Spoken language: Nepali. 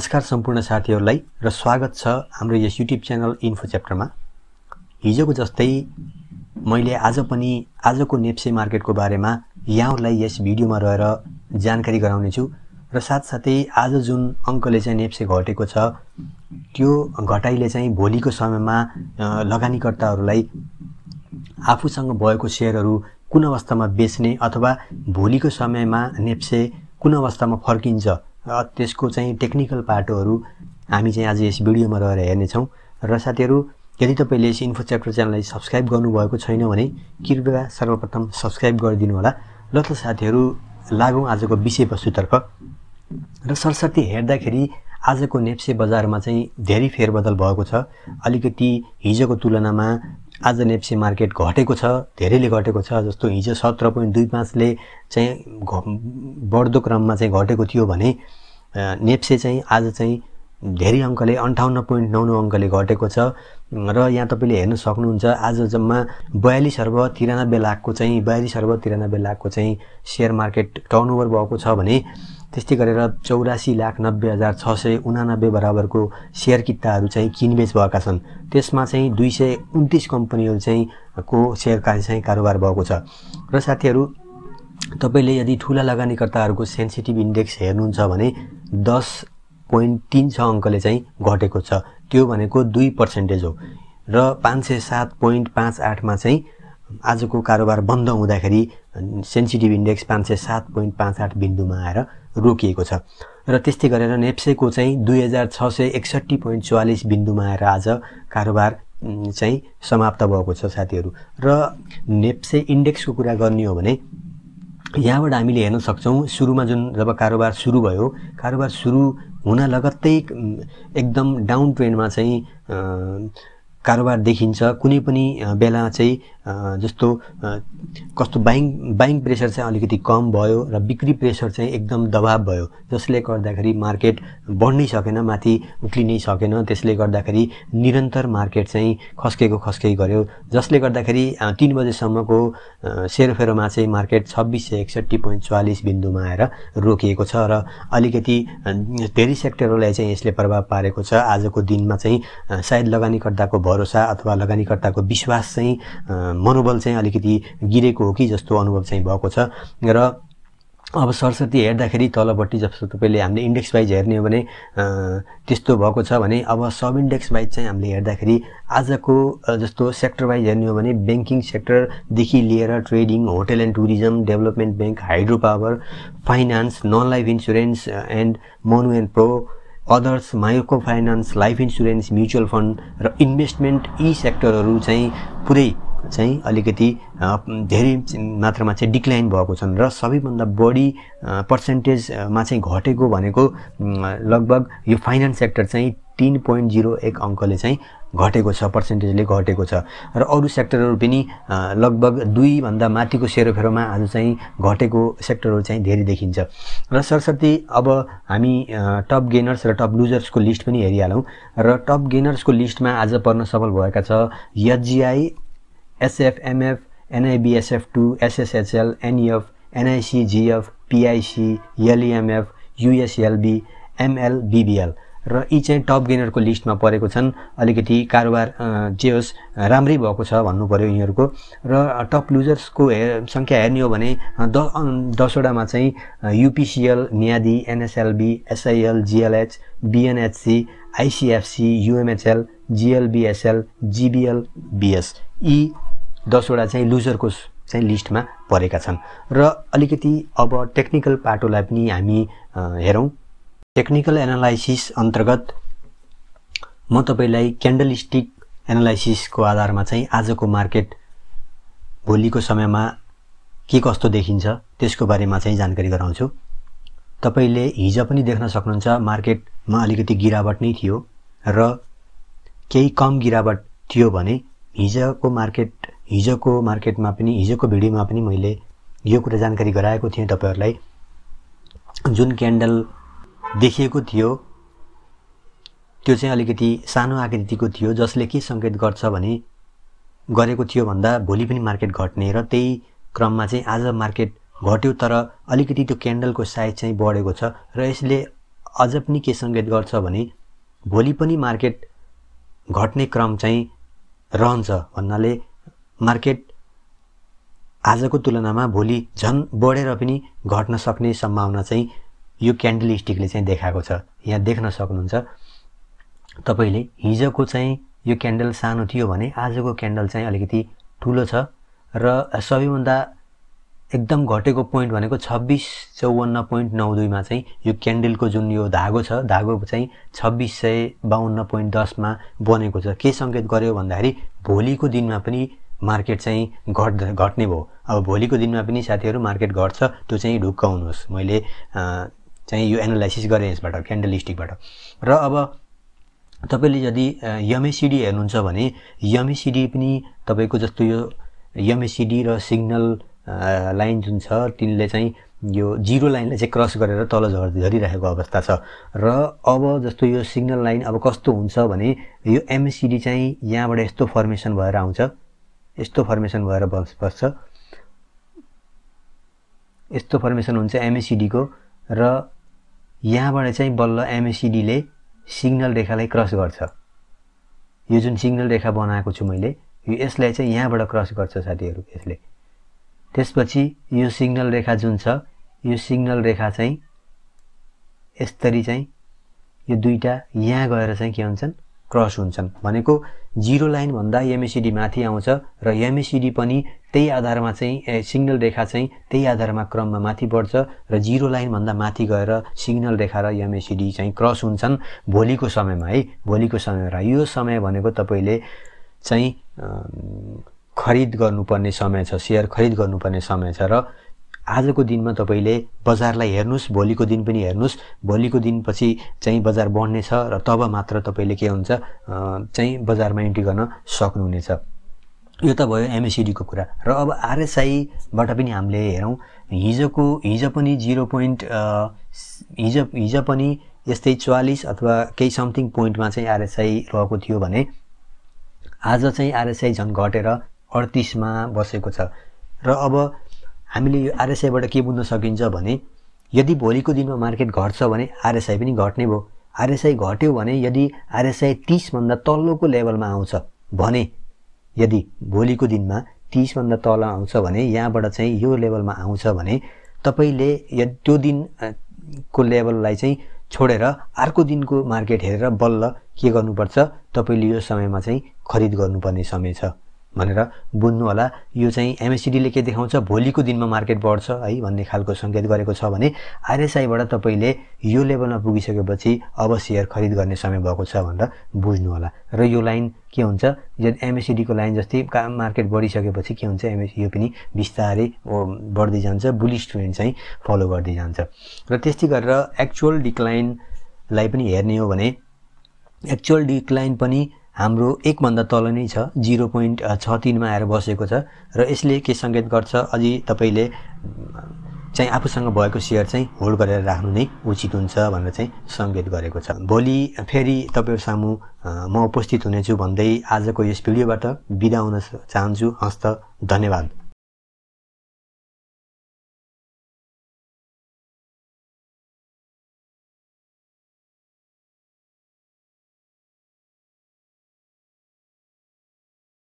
नमस्कार सम्पूर्ण साथीहरूलाई र स्वागत छ हाम्रो यस युट्युब च्यानल इन्फो च्याप्टरमा हिजोको जस्तै मैले आज पनि आजको नेप्से मार्केटको बारेमा यहाँहरूलाई यस भिडियोमा रहेर जानकारी गराउनेछु र साथसाथै आज जुन अङ्कले चाहिँ नेप्से घटेको छ त्यो घटाइले चाहिँ भोलिको समयमा लगानीकर्ताहरूलाई आफूसँग भएको सेयरहरू कुन अवस्थामा बेच्ने अथवा भोलिको समयमा नेप्से कुन अवस्थामा फर्किन्छ त्यसको चाहिँ टेक्निकल पाटोहरू हामी चाहिँ आज यस भिडियोमा रहेर हेर्नेछौँ र साथीहरू यदि तपाईँले यस इन्फो च्याप्टर च्यानललाई सब्सक्राइब गर्नुभएको छैन भने कृपया सर्वप्रथम सब्सक्राइब गरिदिनु होला ल त साथीहरू लागौँ आजको विषयवस्तुतर्फ र सरस्वती हेर्दाखेरि आजको नेप्से बजारमा चाहिँ धेरै फेरबदल भएको छ अलिकति हिजोको तुलनामा आज नेप्सी मार्केट घटेको छ धेरैले घटेको छ जस्तो हिजो सत्र पोइन्ट दुई पाँचले चाहिँ बढ्दो क्रममा चाहिँ घटेको थियो भने नेप्से चाहिँ आज चाहिँ धेरै अङ्कले अन्ठाउन्न पोइन्ट नौ नौ अङ्कले घटेको छ र यहाँ तपाईँले हेर्न सक्नुहुन्छ आज जम्मा बयालिस अर्ब तिरानब्बे लाखको चाहिँ बयालिस अर्ब तिरानब्बे लाखको चाहिँ सेयर मार्केट टर्नओभर भएको छ भने त्यस्तै गरेर चौरासी लाख नब्बे हजार छ सय उनानब्बे बराबरको सेयर किताहरू चाहिँ किनबेच भएका छन् त्यसमा चाहिँ दुई सय उन्तिस कम्पनीहरू चाहिँ को सेयर चाहिँ कारोबार भएको छ र साथीहरू तपाईँले यदि ठुला लगानीकर्ताहरूको सेन्सिटिभ इन्डेक्स हेर्नुहुन्छ भने दस पोइन्ट तिन छ अङ्कले चाहिँ घटेको छ त्यो भनेको दुई पर्सेन्टेज हो र पाँच सय सात पोइन्ट पाँच आठमा चाहिँ आजको कारोबार बन्द हुँदाखेरि सेन्सिटिभ इन्डेक्स पाँच सय सात पोइन्ट पाँच आठ बिन्दुमा आएर रोकिएको छ र त्यस्तै गरेर नेप्सेको चाहिँ दुई हजार छ सय एकसट्ठी पोइन्ट चौवालिस बिन्दुमा आएर आज कारोबार चाहिँ समाप्त भएको छ साथीहरू र नेप्से इन्डेक्सको कुरा गर्ने हो भने यहाँबाट हामीले हेर्न सक्छौँ सुरुमा जुन जब कारोबार सुरु भयो कारोबार सुरु हुन लगत्तै एकदम डाउन ट्रेन्डमा चाहिँ कारोबार देखिन्छ कुनै पनि बेला चाहिँ जस्तो कस्तो बाइङ बाइङ प्रेसर चाहिँ अलिकति कम भयो र बिक्री प्रेसर चाहिँ एकदम दबाब भयो जसले गर्दाखेरि मार्केट बढ्नै सकेन माथि उक्लिनै सकेन त्यसले गर्दाखेरि निरन्तर मार्केट चाहिँ खस्केको खस्कै गऱ्यो जसले गर्दाखेरि तिन बजेसम्मको सेरोफेरोमा चाहिँ मार्केट छब्बिस सय एकसट्ठी पोइन्ट चवालिस बिन्दुमा आएर रोकिएको छ र अलिकति धेरै सेक्टरहरूलाई चाहिँ यसले प्रभाव पारेको छ आजको दिनमा चाहिँ सायद लगानीकर्ताको भरोसा अथवा लगानीकर्ताको विश्वास चाहिँ मनोबल चाहिँ अलिकति गिरेको हो कि जस्तो अनुभव चाहिँ भएको छ र अब सरस्वती हेर्दाखेरि तलपट्टि जस्तो तपाईँले हामीले इन्डेक्स वाइज हेर्ने हो भने त्यस्तो भएको छ भने अब सब इन्डेक्स वाइज चाहिँ हामीले हेर्दाखेरि आजको जस्तो सेक्टर वाइज हेर्ने हो भने ब्याङ्किङ सेक्टरदेखि लिएर trading hotel and tourism development bank hydro power finance non life insurance and मनु एन्ड प्रो others micro finance life insurance mutual fund र इन्भेस्टमेन्ट यी सेक्टरहरू चाहिँ पुरै चाहिँ अलिकति धेरै मात्रामा चाहिँ डिक्लाइन भएको छन् र सबैभन्दा बढी पर्सेन्टेजमा चाहिँ घटेको भनेको लगभग यो फाइनेन्स सेक्टर चाहिँ तिन पोइन्ट जिरो एक अङ्कले चाहिँ घटेको छ पर्सेन्टेजले घटेको छ र अरू सेक्टरहरू पनि लगभग दुईभन्दा माथिको सेरोफेरोमा आज चाहिँ घटेको सेक्टरहरू चाहिँ धेरै देखिन्छ र सरस्वती अब हामी टप गेनर्स र टप लुजर्सको लिस्ट पनि हेरिहालौँ र टप गेनर्सको लिस्टमा आज पर्न सफल भएका छ यचजिआई एसएफएमएफ एनआइबिएसएफ टू एसएसएचएल एनइएफ एनआइसिजिएफ पिआइसी एलइएमएफ युएसएलबी एमएलबिबिएल र यी चाहिँ टप गेनरको लिस्टमा परेको छन् अलिकति कारोबार जे होस् राम्रै भएको छ भन्नु पऱ्यो यिनीहरूको र टप लुजर्सको हे सङ्ख्या हेर्ने हो भने द दसवटामा चाहिँ युपिसिएल म्यादी एनएसएलबी एसआइएल जिएलएच बिएनएचसी आइसिएफसी युएमएचएल जिएलबिएसएल जिबिएल बिएस यी दसवटा चाहिँ लुजरको चाहिँ लिस्टमा परेका छन् र अलिकति अब टेक्निकल पाटोलाई पनि हामी हेरौँ टेक्निकल एनालाइसिस अन्तर्गत म तपाईँलाई क्यान्डल स्टिक एनालाइसिसको आधारमा चाहिँ आजको मार्केट भोलिको समयमा के कस्तो देखिन्छ त्यसको बारेमा चाहिँ जानकारी गराउँछु तपाईँले हिजो पनि देख्न सक्नुहुन्छ मार्केटमा अलिकति गिरावट नै थियो र केही कम गिरावट थियो भने हिजोको मार्केट हिजोको मार्केटमा पनि हिजोको भिडियोमा पनि मैले यो कुरा जानकारी गराएको थिएँ तपाईँहरूलाई जुन क्यान्डल देखिएको थियो त्यो चाहिँ अलिकति सानो आकृतिको थियो जसले के सङ्केत गर्छ भने गरेको थियो भन्दा भोलि पनि मार्केट घट्ने र त्यही क्रममा चाहिँ आज मार्केट घट्यो तर अलिकति त्यो क्यान्डलको साइज चाहिँ बढेको छ र यसले अझ पनि के सङ्केत गर्छ भने भोलि पनि मार्केट घट्ने क्रम चाहिँ रहन्छ भन्नाले मार्केट आजको तुलनामा भोलि झन् बढेर पनि घट्न सक्ने सम्भावना चाहिँ यो क्यान्डल स्टिकले चाहिँ देखाएको छ यहाँ देख्न सक्नुहुन्छ तपाईँले हिजोको चाहिँ यो क्यान्डल सानो थियो भने आजको क्यान्डल चाहिँ अलिकति ठुलो छ र सबैभन्दा एकदम घटेको पोइन्ट भनेको छब्बिस चौवन्न पोइन्ट नौ दुईमा चाहिँ यो क्यान्डलको जुन यो धागो छ धागो चाहिँ छब्बिस सय बाहन्न पोइन्ट दसमा बनेको छ के सङ्केत गर्यो भन्दाखेरि भोलिको दिनमा पनि मार्केट चाहिँ घट घट्ने भयो अब भोलिको दिनमा पनि साथीहरू मार्केट घट्छ त्यो चाहिँ ढुक्काउनुहोस् मैले चाहिँ यो एनालाइसिस गरेँ यसबाट क्यान्डलिस्टिकबाट र अब तपाईँले यदि यमएसिडी हेर्नुहुन्छ भने यमएसिडी पनि तपाईँको जस्तो यो यमएसिडी र सिग्नल लाइन जुन छ तिनले चाहिँ यो जिरो लाइनलाई चाहिँ क्रस गरेर तल झर झरिरहेको अवस्था छ र अब जस्तो यो सिग्नल लाइन अब कस्तो हुन्छ भने यो एमएसिडी चाहिँ यहाँबाट यस्तो फर्मेसन भएर आउँछ यस्तो फर्मेसन भएर बस् बस्छ यस्तो फर्मेसन हुन्छ एमएसिडीको र यहाँबाट चाहिँ बल्ल एमएसिडीले सिग्नल रेखालाई क्रस गर्छ यो जुन सिग्नल रेखा बनाएको छु मैले यो यसलाई चाहिँ यहाँबाट क्रस गर्छ साथीहरू यसले त्यसपछि यो सिग्नल रेखा जुन छ यो सिग्नल रेखा चाहिँ यसरी चाहिँ यो दुईवटा यहाँ गएर चाहिँ के हुन्छन् क्रस हुन्छन् भनेको जिरो लाइन भन्दा एमएसिडी माथि आउँछ र एमएसिडी पनि त्यही आधारमा चाहिँ सिग्नल रेखा चाहिँ त्यही आधारमा क्रममा माथि बढ्छ र जिरो लाइनभन्दा माथि गएर सिग्नल रेखा र एमएसिडी चाहिँ क्रस हुन्छन् भोलिको समयमा है भोलिको समयमा यो समय भनेको तपाईँले चाहिँ खरिद गर्नुपर्ने समय छ सेयर खरिद गर्नुपर्ने समय छ र आजको दिनमा तपाईँले बजारलाई हेर्नुहोस् भोलिको दिन पनि हेर्नुहोस् भोलिको दिनपछि चाहिँ बजार बढ्नेछ र तब मात्र तपाईँले के हुन्छ चाहिँ बजारमा इन्ट्री गर्न सक्नुहुनेछ यो त भयो एमएसिडीको कुरा र अब आरएसआईबाट पनि हामीले हेरौँ हिजोको हिजो पनि जिरो पोइन्ट हिजो हिजो पनि यस्तै चालिस अथवा केही समथिङ पोइन्टमा चाहिँ आरएसआई रहेको थियो भने आज चाहिँ आरएसआई झन् घटेर अडतिसमा बसेको छ र अब हामीले यो आरएसआईबाट के बुझ्न सकिन्छ भने यदि भोलिको दिनमा मार्केट घट्छ भने आरएसआई पनि घट्ने भयो आरएसआई घट्यो भने यदि आरएसआई तिसभन्दा तल्लोको लेभलमा आउँछ भने यदि भोलिको दिनमा तिसभन्दा तल आउँछ भने यहाँबाट चाहिँ यो लेभलमा आउँछ भने तपाईँले त्यो दिनको लेभललाई चाहिँ छोडेर अर्को दिनको मार्केट हेरेर बल्ल के गर्नुपर्छ तपाईँले यो समयमा चाहिँ खरिद गर्नुपर्ने समय छ भनेर होला यो चाहिँ एमएसिडीले के देखाउँछ भोलिको दिनमा मार्केट बढ्छ है भन्ने खालको सङ्केत गरेको छ भने आरएसआईबाट तपाईँले यो लेभलमा पुगिसकेपछि अब सेयर खरिद गर्ने समय भएको छ भनेर होला र यो लाइन के हुन्छ यदि एमएसिडीको लाइन जस्तै काम मार्केट बढिसकेपछि के हुन्छ एमएस यो पनि बिस्तारै बढ्दै जान्छ बुलिस ट्रेन्ड चाहिँ फलो गर्दै जान्छ र त्यस्तै गरेर एक्चुअल डिक्लाइनलाई पनि हेर्ने हो भने एक्चुअल डिक्लाइन पनि हाम्रो एकभन्दा तल नै छ जिरो पोइन्ट छ तिनमा आएर बसेको छ र यसले के सङ्केत गर्छ अझै तपाईँले चाहिँ आफूसँग भएको सेयर चाहिँ होल्ड गरेर राख्नु नै उचित हुन्छ भनेर चाहिँ सङ्केत गरेको छ भोलि फेरि तपाईँहरू सामु म उपस्थित हुनेछु भन्दै आजको यस भिडियोबाट बिदा हुन चाहन्छु हस्त धन्यवाद